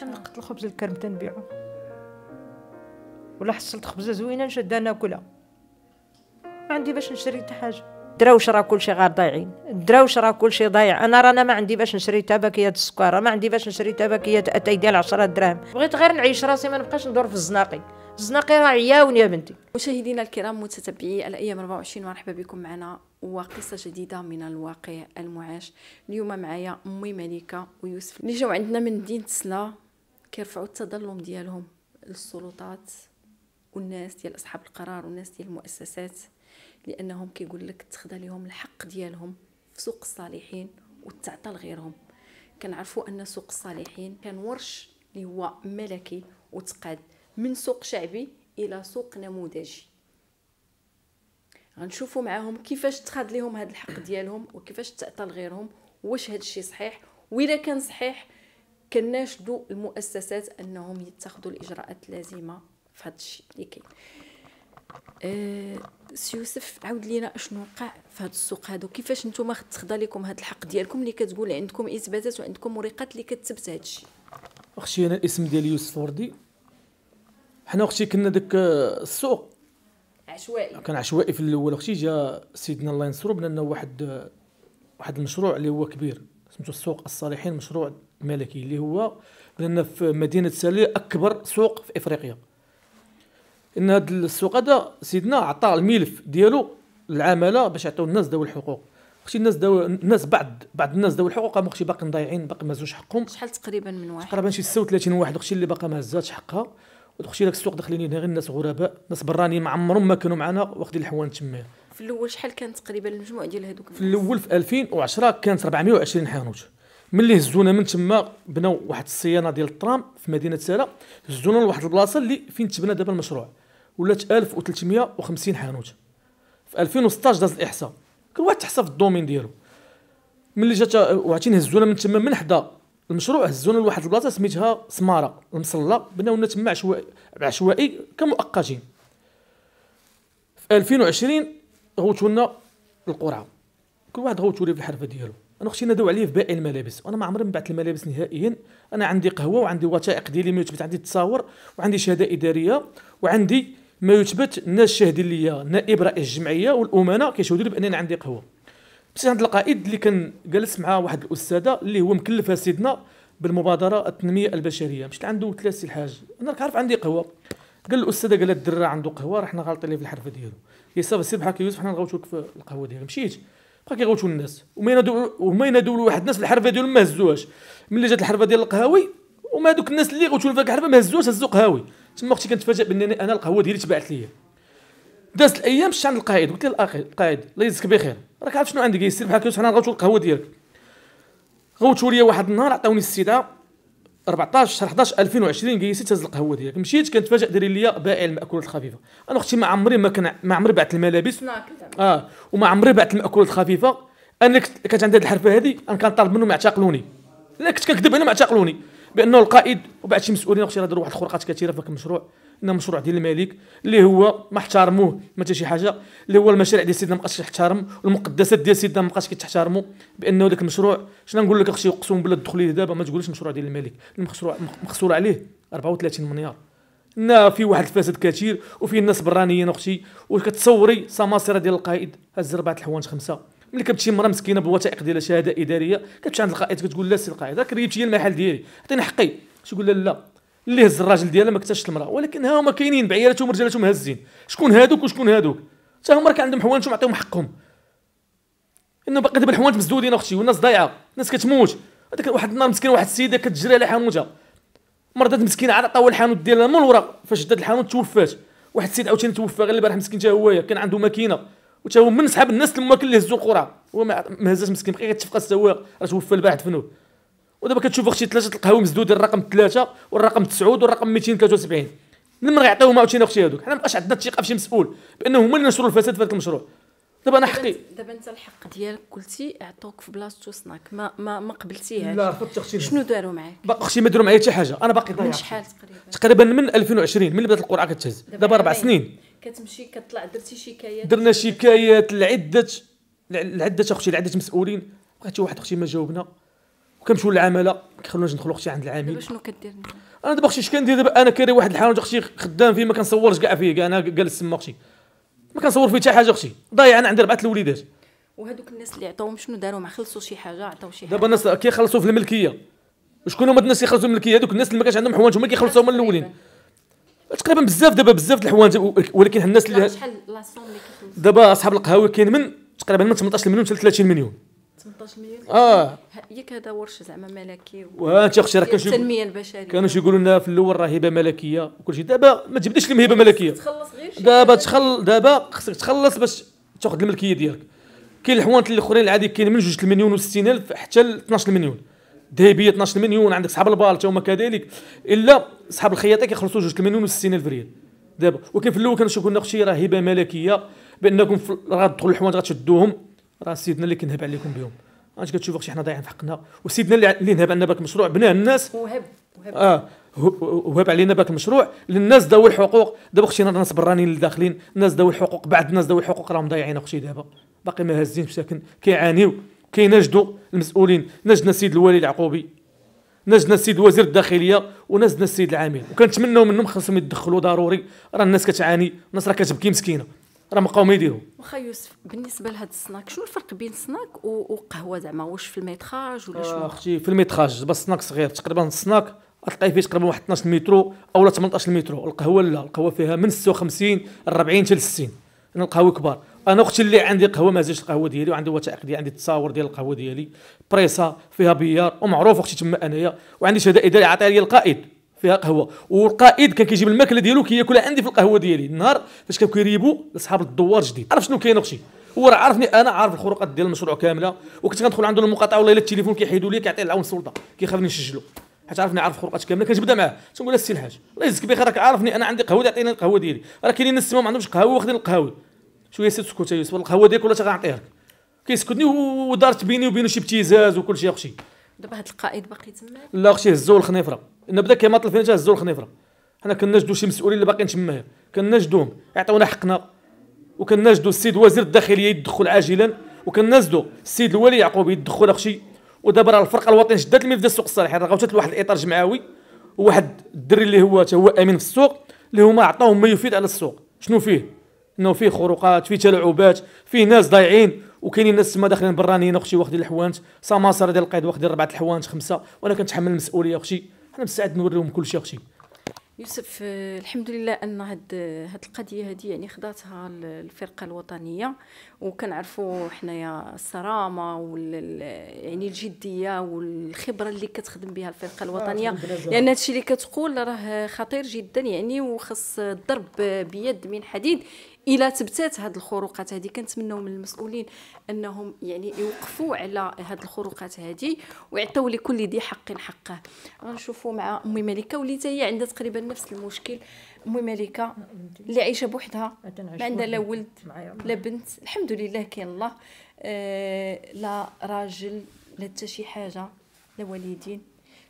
تنقط الخبز الكرم تنبيعو ولا حصلت خبزه زوينه نشدها ناكلها ما عندي باش نشري حتى حاجه الدراوش راه كلشي غير ضايعين الدراوش راه كلشي ضايع انا رانا ما عندي باش نشري تباكيه السكر ما عندي باش نشري تباكيه اتاي ديال 10 دراهم بغيت غير نعيش راسي ما نبقاش ندور في الزناقي الزناقي راه عياون يا بنتي مشاهدينا الكرام متتبعي الايام 24 مرحبا بكم معنا وقصه جديده من الواقع المعاش اليوم معايا امي مليكه ويوسف اللي جاو عندنا من مدينه سلا كيرفعوا التظلم ديالهم للسلطات والناس ديال اصحاب القرار والناس ديال المؤسسات لانهم كيقول لك تخدا لهم الحق ديالهم في سوق الصالحين وتعطى لغيرهم كنعرفوا ان سوق الصالحين كان ورش اللي هو ملكي وتقاد من سوق شعبي الى سوق نموذجي غنشوفوا معاهم كيفاش تخاد لهم هذا الحق ديالهم وكيفاش تعطى لغيرهم واش هذا الشيء صحيح واذا كان صحيح كناشدوا المؤسسات انهم يتخذوا الاجراءات اللازمه في هذا الشيء اللي كاين آه، سي يوسف عاود لينا اشنو وقع في هذا السوق هذا كيفاش نتوما تخضى لكم هذا الحق ديالكم اللي كتقول عندكم اثباتات وعندكم مريقات اللي كتثبت هذا الشيء اختي انا الاسم ديالي يوسف وردي حنا اختي كنا داك آه، السوق عشوائي كان عشوائي في الاول اختي جا سيدنا الله ينصرو بنا واحد آه، واحد المشروع اللي هو كبير سميتو السوق الصالحين مشروع ملكي اللي هو لان في مدينه ساليه اكبر سوق في افريقيا ان هذا السوق هذا سيدنا عطى الملف ديالو للعماله باش يعطيو الناس ذوي الحقوق خشي الناس داو الناس بعض بعض الناس ذوي الحقوق ما خشي باقي ضايعين باقي ما زوش حقهم شحال تقريبا من واحد تقريبا شي 36 واحد خشي اللي باقي ما هزاتش حقها وخشي لك السوق داخلين غير الناس غرباء ناس برانيين ما عمرهم ما كانوا معنا واخدين الحوانت تما في الاول شحال كان تقريبا المجموع ديال هذوك في الاول في 2010 كانت 420 حانوت ملي هزونا من تما بناو واحد الصيانه ديال الترام في مدينه سالا هزونا لواحد البلاصه اللي فين تبنى دابا المشروع ولات 1350 حانوت في 2016 داز الاحصاء كل واحد تحسب في الدومين ديالو ملي جات وعطينا هزونا من تما من حدا المشروع هزونا لواحد البلاصه سميتها سماره المصلى بناو لنا تما عشوائي عشوائي كمؤقتين في 2020 غوتونا القرعه كل واحد غوتو ليه في الحرفه ديالو انا اختي نادوا عليا في باقي الملابس وانا ما عمري ما بعت الملابس نهائيا انا عندي قهوه وعندي وثائق ديالي ما يثبت عندي تصاور وعندي شهاده اداريه وعندي ما يثبت الناس شاهدين ليا نائب رئيس الجمعيه والامانه كيشهدوا لي بانني عندي قهوه مشيت عند القائد اللي كان جالس مع واحد الاستاذه اللي هو مكلفه سيدنا بالمبادره التنميه البشريه مشيت عنده ثلاث الحاج انا راك عارف عندي قهوه قال الاستاذه قال الدرا عنده قهوه راه حنا غالطين في الحرف ديالو يا صافي سي بحال كيوسف حنا نغوتوك في القهوه ديالو مشيت بقى كيغوتو الناس وما ينادو وما ينادو لواحد الناس الحرفه ديالهم ما هزوهاش ملي جات الحرفه ديال القهاوي وما دوك الناس اللي غوتو لفاك الحرفه ما هزوهاش هزو قهاوي تما اختي كنتفاجئ بانني انا القهوه ديالي تبعت ليا دازت الايام شفت عند القائد قلت له القائد الله يجزيك بخير راك عارف شنو عندك يسير بحال كيوصل حنا غوتو القهوه ديالك غوتو ليا واحد النهار عطاوني السيده 14 11 2020 قيست هاد القهوه ديالك مشيت كنتفاجئ دايرين ليا بائع المأكولات الخفيفه انا اختي ما عمري ما كان ما عمري بعت الملابس اه وما عمري بعت المأكولات الخفيفه انا كانت عندي هاد الحرفه هادي انا كنطالب منهم يعتقلوني انا كنت كنكذب انا ما يعتقلوني بانه القائد وبعد شي مسؤولين اختي راه داروا واحد الخرقات كثيره في المشروع ان المشروع ديال الملك اللي هو ما احترموه ما حتى شي حاجه اللي هو المشاريع ديال سيدنا ما بقاش والمقدسات ديال سيدنا ما بقاش كيتحترموا بانه ذاك المشروع شنو نقول لك اختي اقسم بالله تدخل ليه دابا ما تقولش المشروع ديال الملك المشروع مخسور عليه 34 مليار نا في واحد الفساد كثير وفي الناس برانيين اختي وكتصوري سماسره ديال القائد هز ربعه الحوانت خمسه ملي كتمشي مرا مسكينه بالوثائق ديالها شهاده اداريه كتمشي عند القائد كتقول لا سي القائد راك ريبتي المحل ديالي عطيني حقي تقول لا لا اللي هز الراجل ديالها ما كتاش المراه ولكن ها هما كاينين بعيالاتهم ورجالاتهم هازين شكون هادوك وشكون هادوك حتى هما راه عندهم حوانتهم عطيهم حقهم انه باقي دابا الحوانت مسدودين اختي والناس ضايعه الناس كتموت هذاك واحد النهار مسكين واحد السيده كتجري على حانوتها مرضات مسكينه عاد عطاوها الحانوت ديالها من الوراق فاش دات الحانوت توفات واحد السيد عاوتاني توفى غير البارح مسكين حتى هو كان عنده ماكينه وتا هو من صحاب الناس الماكل اللي هزوا القرعه هو ما هزاش مسكين بقى كيتفقى السواق راه توفى البارح دفنوه ودابا كتشوف اختي ثلاثه القهوه مزدودين الرقم ثلاثه والرقم تسعود والرقم 273 من من غيعطيوهم عاوتاني اختي هذوك حنا مابقاش عندنا الثقه في شي مسؤول بانه هما اللي نشروا الفساد في هذا المشروع دابا انا حقي دابا انت الحق ديالك قلتي عطوك في بلاصتو سناك ما ما, ما قبلتيهاش لا رفضت اختي شنو داروا معاك باقي اختي ما داروا معايا حتى حاجه انا باقي ضايع من شحال تقريبا تقريبا من 2020 من بدات القرعه كتهز دابا اربع سنين كتمشي كطلع درتي شكايات درنا شكايات لعده لعده اختي لعده مسؤولين بقيت واحد اختي ما جاوبنا وكنمشيو للعماله نجي ندخل اختي عند العامل دابا شنو كدير انا دابا اختي كندير دابا انا كاري واحد الحاجه اختي خدام فيه ما كنصورش كاع فيه كاع انا جالس تما اختي ما كنصور فيه حتى حاجه اختي ضايع انا عندي ربعه الوليدات وهذوك الناس اللي عطاوهم شنو داروا ما خلصوا شي حاجه عطاو شي حاجه دابا الناس كيخلصوا في الملكيه وشكون هما الناس اللي خلصوا الملكيه هذوك الناس اللي ما كانش عندهم حوانت هما كيخلصوا هما الاولين تقريبا بزاف دابا بزاف د الحوانت ولكن الناس اللي شحال اللي كيخلصوا دابا اصحاب القهاوي كاين من تقريبا من 18 مليون حتى 30 مليون 18 مليون اه ياك هذا ورش زعما ملكي وانت اختي راه كانوا التنميه البشريه كانوا يقولوا لنا في الاول راه هبه ملكيه وكل شيء دابا ما تجبدش الهبه الملكيه دابا تخلص غير دابا تخل دابا خصك تخلص باش تاخذ الملكيه ديالك كاين الحوانت الاخرين العادي كاين من 2 مليون و60 الف حتى ل 12 مليون ذهبيه 12 مليون عندك صحاب البال حتى هما كذلك الا صحاب الخياطه كيخلصوا 2 مليون و60 الف ريال دابا ولكن في الاول يقولوا لنا اختي راه هبه ملكيه بانكم راه تدخلوا الحوانت غتشدوهم راه سيدنا اللي كنهب عليكم بهم اش كتشوفوا شي حنا ضايعين في حقنا وسيدنا اللي نهب عندنا بك المشروع بناه الناس وهب وهب اه وهب علينا بك المشروع للناس ذوي الحقوق دابا اختي الناس برانيين اللي داخلين الناس ذوي الحقوق بعض الناس ذوي الحقوق راهم ضايعين اختي دابا باقي ما هازين ساكن كيعانيو كيناجدوا المسؤولين نجدنا السيد الوالي العقوبي نجدنا السيد وزير الداخليه ونجدنا السيد العامل وكنتمناو منهم خاصهم يتدخلوا ضروري راه الناس كتعاني الناس راه كتبكي مسكينه راه مقاوم يديرو واخا يوسف بالنسبه لهذا السناك شنو الفرق بين سناك وقهوه زعما واش في الميتراج ولا شنو آه، اختي في الميتراج بس سناك صغير تقريبا السناك تلقاي فيه تقريبا واحد 12 مترو او 18 مترو القهوه لا القهوه فيها من 56 ل 40 حتى ل 60 انا القهوه كبار انا اختي اللي عندي قهوه ما زلتش القهوه ديالي وعندي وثائق ديالي عندي التصاور ديال القهوه ديالي بريسا فيها بيار ومعروف اختي تما انايا وعندي شهاده اداريه عطيها لي القائد فيها قهوه والقائد كان كيجيب الماكله ديالو كياكلها عندي في القهوه ديالي النهار فاش كان كيريبو لاصحاب الدوار جديد عرف شنو كاين اختي هو راه عارفني انا عارف الخروقات ديال المشروع كامله وكنت كندخل عنده المقاطعه والله الا التليفون كيحيدوا لي كيعطيه العون السلطه كيخافني نسجلو حيت عارفني عارف الخروقات كامله كنجبدها معاه تنقول له السي الحاج الله يجزيك بخير راك عارفني انا عندي قهوه تعطيني القهوه ديالي راه كاينين الناس ما عندهمش قهوه واخدين القهوه شويه سير تسكت يوسف القهوه ديالك ولا تغنعطيها لك كيسكتني ودارت بيني وبينه شي ابتزاز وكل شيء دابا هاد القائد باقي تما لا اختي هزو الخنيفره ان بدا كيماطل فينا الزور الخنيفره حنا كنجدوا شي مسؤولين اللي باقيين تما كنجدوهم يعطيونا حقنا وكنجدوا السيد وزير الداخليه يدخل عاجلا وكنجدوا السيد الولي يعقوب يدخل اخشي ودابا راه الفرقه الوطنيه شدات الملف ديال السوق الصالح يعني راه غوتات لواحد الاطار جمعوي وواحد الدري اللي هو هو امين في السوق اللي هما عطاوهم ما يفيد على السوق شنو فيه انه فيه خروقات فيه تلاعبات فيه ناس ضايعين وكاينين ناس تما داخلين برانيين اختي واخدين الحوانت سماسره ديال القيد واخدين ربعه الحوانت خمسه وانا كنتحمل المسؤوليه اختي حنا بالساعات نوريهم كلشي اختي يوسف آه، الحمد لله ان هاد آه، هاد القضيه هذه يعني خداتها الفرقه الوطنيه وكنعرفوا حنايا الصرامه وال يعني الجديه والخبره اللي كتخدم بها الفرقه آه، الوطنيه لان يعني هادشي اللي كتقول راه خطير جدا يعني وخص الضرب بيد من حديد الى تبتات هاد الخروقات هادي كنتمناو من المسؤولين انهم يعني يوقفوا على هاد الخروقات هادي ويعطيو لكل ذي حق حقه غنشوفوا مع امي ملكه وليت هي عندها تقريبا نفس المشكل امي مليكه اللي عايشه بوحدها ما عندها لا ولد لا بنت الحمد لله كاين الله آه، لا راجل لا حتى شي حاجه لا والدين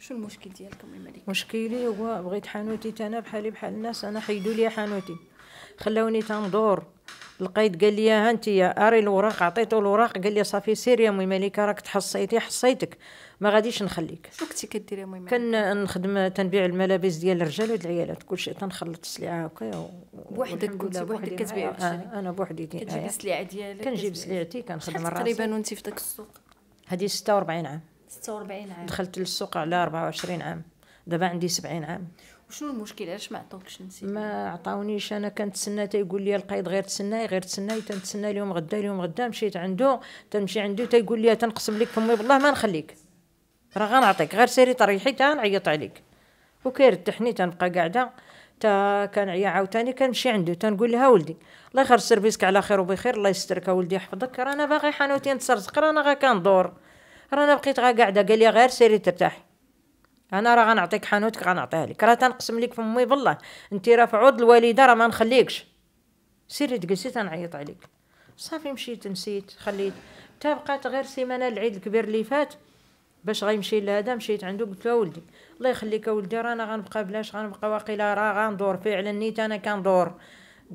شو المشكل ديالك امي مليكه مشكلي هو بغيت حانوتي انا بحالي بحال الناس انا حيدوا لي حانوتي خلاوني تندور القايد قال لي ها انت اري الوراق عطيته الوراق قال لي صافي سير يا امي مليكه راك تحصيتي حصيتك ما غاديش نخليك شنو كنتي كديري المهم كنخدم تنبيع الملابس ديال الرجال كل كلشي تنخلط السلعه هكا و... بوحدك كنت بوحدك كتبيع آه, آه، انا بوحدي كتجيبي السلعه آه، ديالك كنجيب سلعتي كنخدم راسي تقريبا وانت في داك السوق هذه 46 عام 46 عام دخلت للسوق على 24 عام دابا عندي 70 عام وشنو المشكل علاش ما عطاوكش نسيت ما عطاونيش انا كنتسنى تيقول لي القايد غير تسناي غير تسناي تنتسنى اليوم غدا اليوم غدا مشيت عنده تنمشي عنده تيقول لي تنقسم لك فمي بالله ما نخليك راه غنعطيك غير سيري طريحي تا نعيط عليك وكير تحني تنبقى قاعده تا كنعيا عاوتاني كنمشي عنده تنقول لها ولدي الله يخرج سيرفيسك على خير وبخير الله يسترك ولدي يحفظك رانا باغي حانوتي نتسرزق رانا غا كندور رانا بقيت غا قاعده قال لي غير سيري ترتاحي انا راه غنعطيك حانوتك غنعطيها لك راه تنقسم لك فمي بالله انت راه في عود الوالده راه ما نخليكش سيري تجلسي تنعيط عليك صافي مشيت نسيت خليت تا بقات غير سيمانه العيد الكبير اللي فات باش غيمشي لهذا مشيت عنده قلت له ولدي الله يخليك ولدي رانا غنبقى بلاش غنبقى واقيلا راه غندور فعلا نيت انا كندور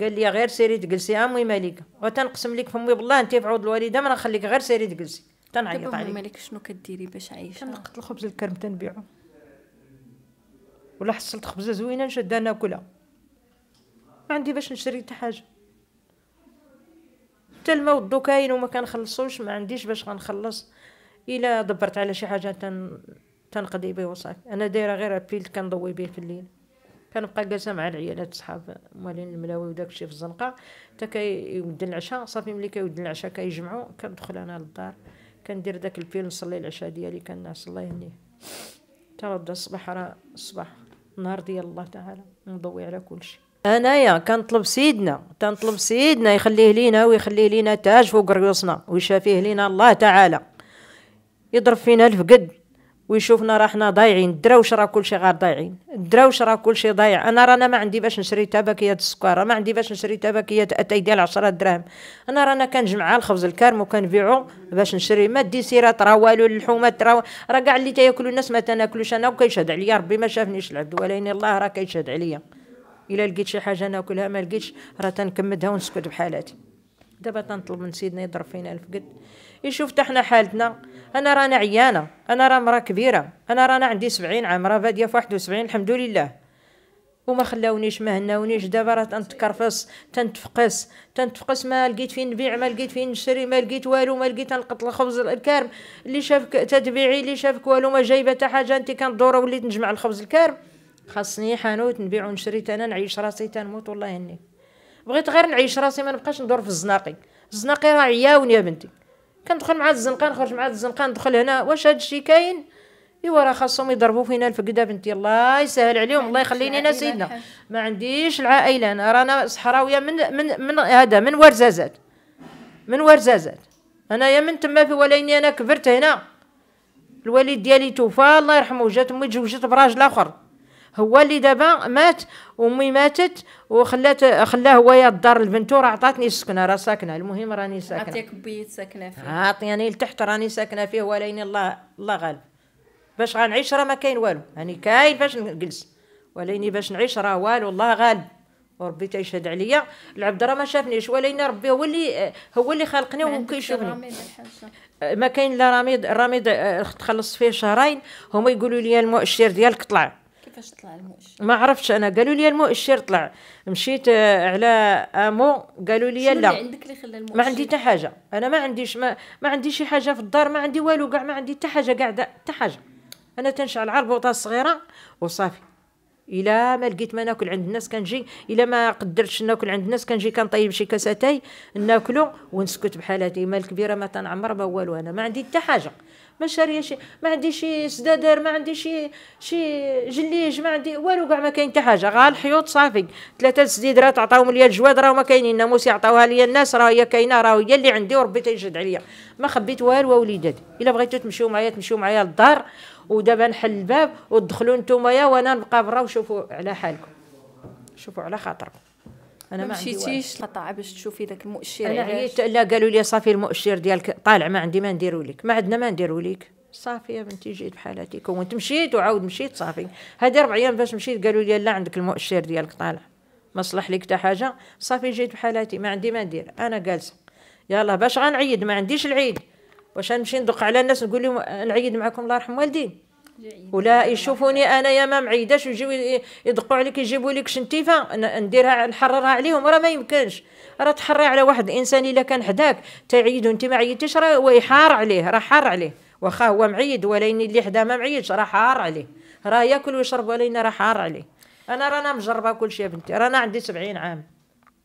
قال لي غير سيري تجلسي امي مالك وتنقسم لك فمي بالله انت في عود الوالده ما نخليك غير سيري تجلسي تنعيط عليك مالك شنو كديري باش عايشه كنقط الخبز الكرم تنبيعو ولا حصلت خبزه زوينه نشدها ناكلها ما عندي باش نشري حتى حاجه حتى الماء والضو كاين وما كنخلصوش ما عنديش باش غنخلص الا دبرت على شي حاجه تن تنقضي به وصافي انا دايره غير ابيل كنضوي به في الليل كنبقى جالسه مع العيالات صحاب مالين الملاوي وداك الشيء في الزنقه حتى كيود العشاء صافي ملي كيود العشاء كيجمعوا كندخل انا للدار كندير داك الفيل نصلي العشاء ديالي كنعس الله يهنيه حتى نبدا الصباح راه الصباح نهار ديال الله تعالى نضوي على كل شيء انايا كنطلب سيدنا كنطلب سيدنا يخليه لينا ويخليه لينا تاج فوق ريوسنا ويشافيه لينا الله تعالى يضرب فينا الف قد ويشوفنا راحنا ضايعين الدراوش راه كلشي غير ضايعين الدراوش راه كلشي ضايع انا رانا ما عندي باش نشري تباكيات السكر ما عندي باش نشري تباكيات اتاي ديال 10 دراهم انا رانا كنجمع الخبز الكرم وكنبيعو باش نشري ما دي سيره راه والو اللحومات راه راه كاع اللي تياكلوا الناس ما تناكلوش انا وكيشهد عليا ربي ما شافنيش العبد ولكن الله راه كيشهد عليا الا لقيت شي حاجه ناكلها ما لقيتش راه تنكمدها ونسكت بحالاتي دابا تنطلب من سيدنا يضرب فينا الف قد يشوف تحنا حالتنا انا رانا عيانه انا راه مرا كبيره انا رانا عندي سبعين عام راه فاديه في واحد وسبعين الحمد لله وما خلاونيش ما هناونيش دابا راه تنتكرفص تنتفقس تنتفقس ما لقيت فين نبيع ما لقيت فين نشري ما لقيت والو ما لقيت نقط الخبز الكارم اللي شافك تتبيعي اللي شافك والو ما جايبه حتى حاجه انت كندوره وليت نجمع الخبز الكارم خاصني حانوت نبيع ونشري انا نعيش راسي تنموت والله هنيك بغيت غير نعيش راسي ما نبقاش ندور في الزناقي الزناقي راه عياوني يا بنتي كندخل مع الزنقه نخرج مع الزنقه ندخل هنا واش هاد الشيء كاين ايوا راه خاصهم يضربوا فينا الفقده بنتي الله يسهل عليهم الله يخليني انا سيدنا ما عنديش العائله انا رانا صحراويه من من من هذا من ورزازات من ورزازات انا يا من تما في وليني انا كبرت هنا الوالد ديالي توفى الله يرحمه جات امي تزوجت براجل اخر هو اللي دابا مات امي ماتت وخلات خلاه هو الدار لبنته راه عطاتني السكنه راه ساكنه المهم راني ساكنه عطيك بيت ساكنه فيه عطياني لتحت راني ساكنه فيه ولكن الله الله غالب باش غنعيش راه ما كاين والو راني يعني كاين باش نجلس ولكن باش نعيش راه والو الله غالب وربي تيشهد عليا العبد راه ما شافنيش ولكن ربي هو اللي هو اللي خلقني وكيشوفني ما كاين لا رميد الرميد آه، تخلص فيه شهرين هما يقولوا لي المؤشر ديالك طلع كيفاش طلع المؤشر ما عرفتش انا قالوا لي المؤشر طلع مشيت آه، على امو قالوا لي لا عندك اللي خلى المؤشر ما عندي حتى حاجه انا ما عنديش ما, ما عندي شي حاجه في الدار ما عندي والو كاع ما عندي حتى حاجه قاعده حتى حاجه انا تنشعل على البوطه الصغيره وصافي الى ما لقيت ما ناكل عند الناس كنجي الى ما قدرتش ناكل عند الناس كنجي كنطيب شي كاساتاي ناكلو ونسكت بحال هادي ما الكبيره ما تنعمر ما والو انا ما عندي حتى حاجه ما شاريه شي ما عندي شي سدادر ما عندي شي شي جليج ما عندي والو كاع ما كاين حتى حاجه غا الحيوط صافي ثلاثه السديدرات عطاوهم ليا الجواد راه ما كاينين الناموس عطاوها ليا الناس راه هي كاينه راه هي اللي عندي وربي تيجد عليا ما خبيت والو وليداتي الا بغيتو تمشيو معايا تمشيو معايا للدار ودابا نحل الباب ودخلوا نتوما وانا نبقى برا وشوفوا على حالكم شوفوا على خاطركم انا ما مشيتيش للقطاع باش تشوفي ذاك المؤشر انا عييت لا قالوا لي صافي المؤشر ديالك طالع ما عندي ما نديرو لك ما عندنا ما نديرو لك صافي يا بنتي جيت بحال هاتي كونت مشيت وعاود مشيت صافي هادي ربع ايام باش مشيت قالوا لي لا عندك المؤشر ديالك طالع ما صلح لك حتى حاجه صافي جيت بحالاتي ما عندي ما ندير انا جالسه يلا باش غنعيد ما عنديش العيد واش نمشي ندق على الناس نقول لهم نعيد معكم الله يرحم والدين ولا يشوفوني انا يا ما معيداش ويجيو يدقوا عليك يجيبوا لك شنتيفه نديرها نحررها عليهم راه ما يمكنش راه تحري على واحد الانسان الا كان حداك تعيد انت ما عيدتيش راه هو يحار عليه راه حار عليه واخا هو معيد ولين اللي حدا ما معيدش راه حار عليه راه ياكل ويشرب ولين راه حار عليه انا رانا مجربه كل شيء بنتي رانا عندي 70 عام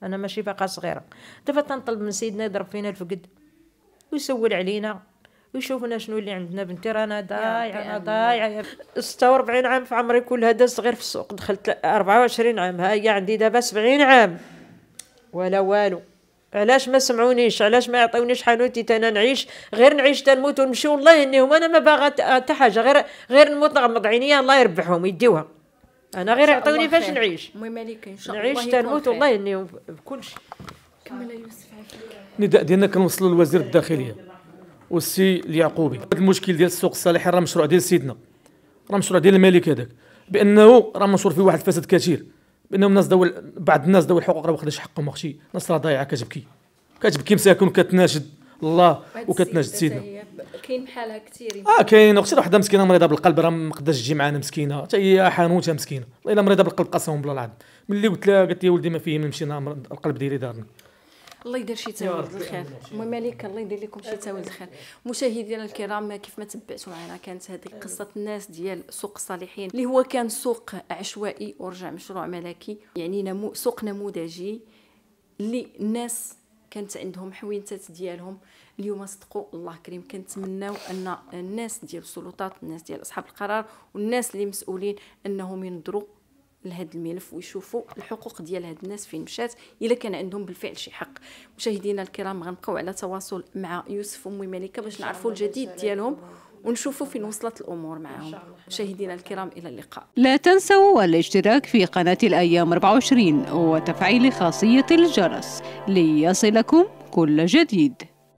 انا ماشي باقا صغيره دابا تنطلب من سيدنا يضرب فينا الفقد ويسول علينا ويشوفنا شنو اللي عندنا بنتي رانا ضايعه انا ضايعه 46 عام في عمري كلها دازت غير في السوق دخلت 24 عام ها هي عندي دابا 70 عام ولا والو علاش ما سمعونيش علاش ما يعطيونيش حانوتي انا نعيش غير نعيش تنموت ونمشي والله هما انا ما باغا حتى حاجه غير غير نموت نغمض عينيا الله يربحهم يديوها انا غير يعطوني فاش نعيش المهم عليك ان شاء الله نعيش تنموت والله اني بكل شيء كمل يوسف ديالنا كنوصلوا لوزير الداخليه والسي اليعقوبي هذا المشكل ديال السوق الصالح راه مشروع ديال سيدنا راه مشروع ديال الملك هذاك بانه راه منشور فيه واحد الفساد كثير بانه الناس داو بعض الناس داو الحقوق راه واخداش حقهم اختي الناس راه ضايعه كتبكي كتبكي مساكن وكتناشد الله وكتناشد سيدنا كاين بحالها كثير اه كاين اختي واحده مسكينه مريضه بالقلب راه ما قداش تجي معنا مسكينه حتى هي حانوتها مسكينه والله الا مريضه بالقلب قسما بالله العظيم ملي قلت لها قالت لي ولدي ما فيه ما نمشي القلب ديالي دارني الله يدير شي تاويل الخير المهم عليك الله يدير لكم شي تاويل الخير مشاهدينا الكرام كيف ما تبعتوا معنا كانت هذه أيوة. قصه الناس ديال سوق الصالحين اللي هو كان سوق عشوائي ورجع مشروع ملكي يعني نمو سوق نموذجي اللي الناس كانت عندهم حوينتات ديالهم اليوم صدقوا الله كريم كنتمناو ان الناس ديال السلطات الناس ديال اصحاب القرار والناس اللي مسؤولين انهم ينظروا لهذا الملف ويشوفوا الحقوق ديال هاد الناس فين مشات الا كان عندهم بالفعل شي حق مشاهدينا الكرام غنبقاو على تواصل مع يوسف ام ملكه باش نعرفوا الجديد ديالهم ونشوفوا فين وصلت الامور معهم مشاهدينا الكرام الى اللقاء لا تنسوا الاشتراك في قناه الايام 24 وتفعيل خاصيه الجرس ليصلكم كل جديد